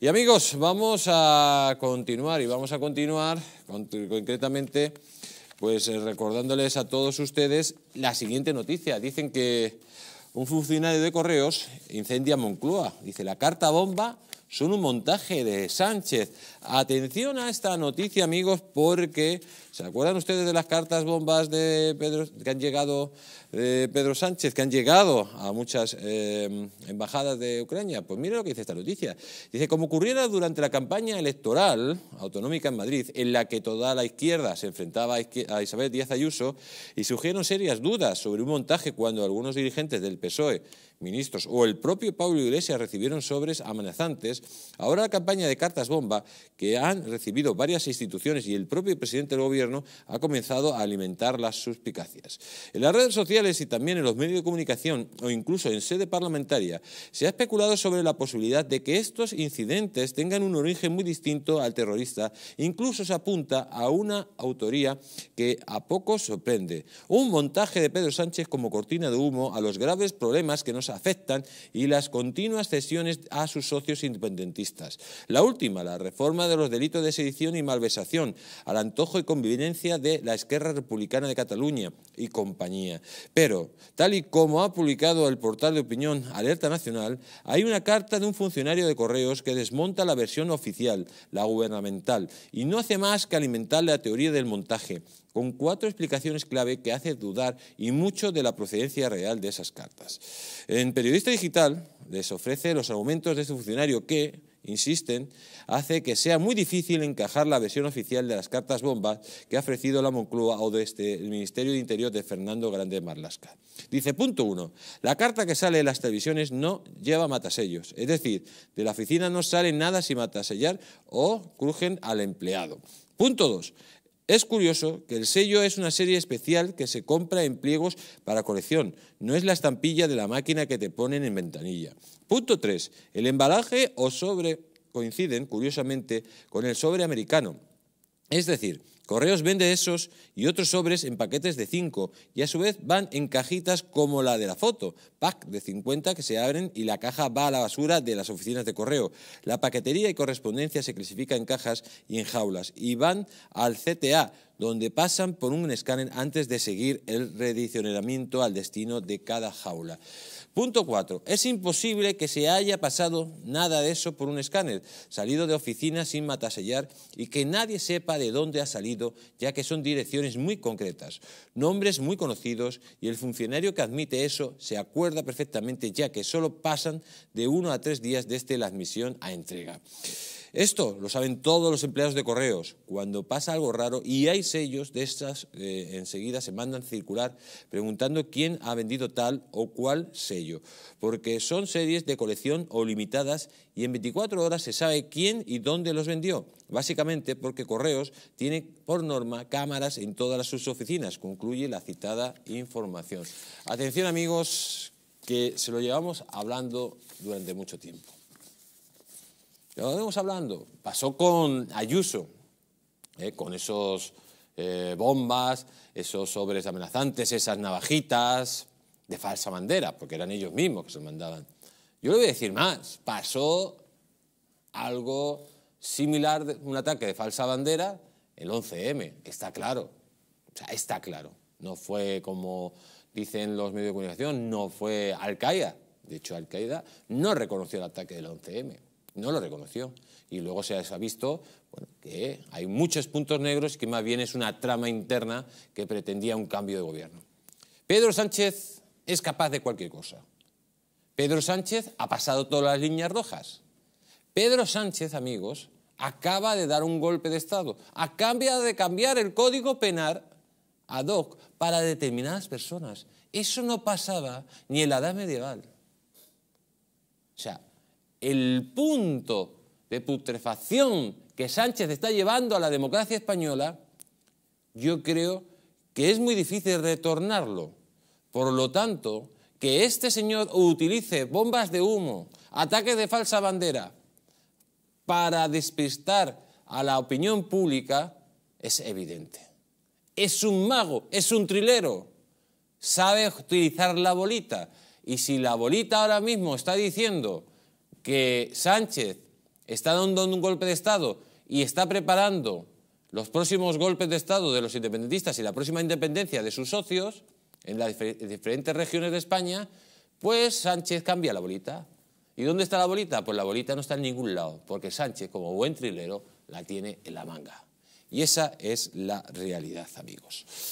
Y amigos, vamos a continuar y vamos a continuar concretamente pues eh, recordándoles a todos ustedes la siguiente noticia. Dicen que un funcionario de Correos incendia Moncloa. Dice, la carta bomba son un montaje de Sánchez. Atención a esta noticia, amigos, porque ¿se acuerdan ustedes de las cartas bombas de Pedro, que han llegado de eh, Pedro Sánchez, que han llegado a muchas eh, embajadas de Ucrania? Pues mire lo que dice esta noticia. Dice, como ocurriera durante la campaña electoral autonómica en Madrid, en la que toda la izquierda se enfrentaba a Isabel Díaz Ayuso y surgieron serias dudas sobre un montaje cuando algunos dirigentes del PSOE ministros o el propio Pablo Iglesias recibieron sobres amenazantes Ahora la campaña de cartas bomba que han recibido varias instituciones y el propio presidente del gobierno ha comenzado a alimentar las suspicacias. En las redes sociales y también en los medios de comunicación o incluso en sede parlamentaria se ha especulado sobre la posibilidad de que estos incidentes tengan un origen muy distinto al terrorista. Incluso se apunta a una autoría que a poco sorprende. Un montaje de Pedro Sánchez como cortina de humo a los graves problemas que nos afectan y las continuas cesiones a sus socios independientes independentistas. La última, la reforma de los delitos de sedición y malversación, al antojo y convivencia de la Esquerra Republicana de Cataluña y compañía. Pero, tal y como ha publicado el portal de opinión Alerta Nacional, hay una carta de un funcionario de Correos que desmonta la versión oficial, la gubernamental, y no hace más que alimentar la teoría del montaje, con cuatro explicaciones clave que hace dudar y mucho de la procedencia real de esas cartas. En Periodista Digital les ofrece los argumentos de este funcionario que, insisten, hace que sea muy difícil encajar la versión oficial de las cartas bombas que ha ofrecido la Moncloa o desde el Ministerio de Interior de Fernando Grande Marlasca. Dice, punto uno, la carta que sale de las televisiones no lleva matasellos, es decir, de la oficina no sale nada sin matasellar o crujen al empleado. Punto dos. Es curioso que el sello es una serie especial que se compra en pliegos para colección, no es la estampilla de la máquina que te ponen en ventanilla. Punto 3. El embalaje o sobre coinciden, curiosamente, con el sobre americano. Es decir, Correos vende esos y otros sobres en paquetes de 5 y a su vez van en cajitas como la de la foto, pack de 50 que se abren y la caja va a la basura de las oficinas de correo. La paquetería y correspondencia se clasifica en cajas y en jaulas y van al CTA, donde pasan por un escáner antes de seguir el redicionamiento al destino de cada jaula. Punto 4. Es imposible que se haya pasado nada de eso por un escáner, salido de oficina sin matasellar y que nadie sepa de dónde ha salido ya que son direcciones muy concretas, nombres muy conocidos y el funcionario que admite eso se acuerda perfectamente, ya que solo pasan de uno a tres días desde la admisión a entrega. Esto lo saben todos los empleados de correos. Cuando pasa algo raro y hay sellos de estas, eh, enseguida se mandan circular preguntando quién ha vendido tal o cual sello, porque son series de colección o limitadas y en 24 horas se sabe quién y dónde los vendió. Básicamente porque Correos tiene por norma cámaras en todas sus oficinas, concluye la citada información. Atención amigos, que se lo llevamos hablando durante mucho tiempo dónde vamos hablando. Pasó con Ayuso, ¿eh? con esos eh, bombas, esos sobres amenazantes, esas navajitas de falsa bandera, porque eran ellos mismos que se mandaban. Yo le voy a decir más. Pasó algo similar, un ataque de falsa bandera, el 11M. Está claro. O sea, está claro. No fue como dicen los medios de comunicación, no fue Al-Qaeda. De hecho, Al-Qaeda no reconoció el ataque del 11M. No lo reconoció. Y luego se ha visto que hay muchos puntos negros que más bien es una trama interna que pretendía un cambio de gobierno. Pedro Sánchez es capaz de cualquier cosa. Pedro Sánchez ha pasado todas las líneas rojas. Pedro Sánchez, amigos, acaba de dar un golpe de Estado. Acaba de cambiar el código penal ad hoc para determinadas personas. Eso no pasaba ni en la edad medieval. O sea, el punto de putrefacción que Sánchez está llevando a la democracia española, yo creo que es muy difícil retornarlo. Por lo tanto, que este señor utilice bombas de humo, ataques de falsa bandera, para despistar a la opinión pública, es evidente. Es un mago, es un trilero. Sabe utilizar la bolita. Y si la bolita ahora mismo está diciendo que Sánchez está dando un golpe de Estado y está preparando los próximos golpes de Estado de los independentistas y la próxima independencia de sus socios en las diferentes regiones de España, pues Sánchez cambia la bolita. ¿Y dónde está la bolita? Pues la bolita no está en ningún lado, porque Sánchez, como buen trilero, la tiene en la manga. Y esa es la realidad, amigos.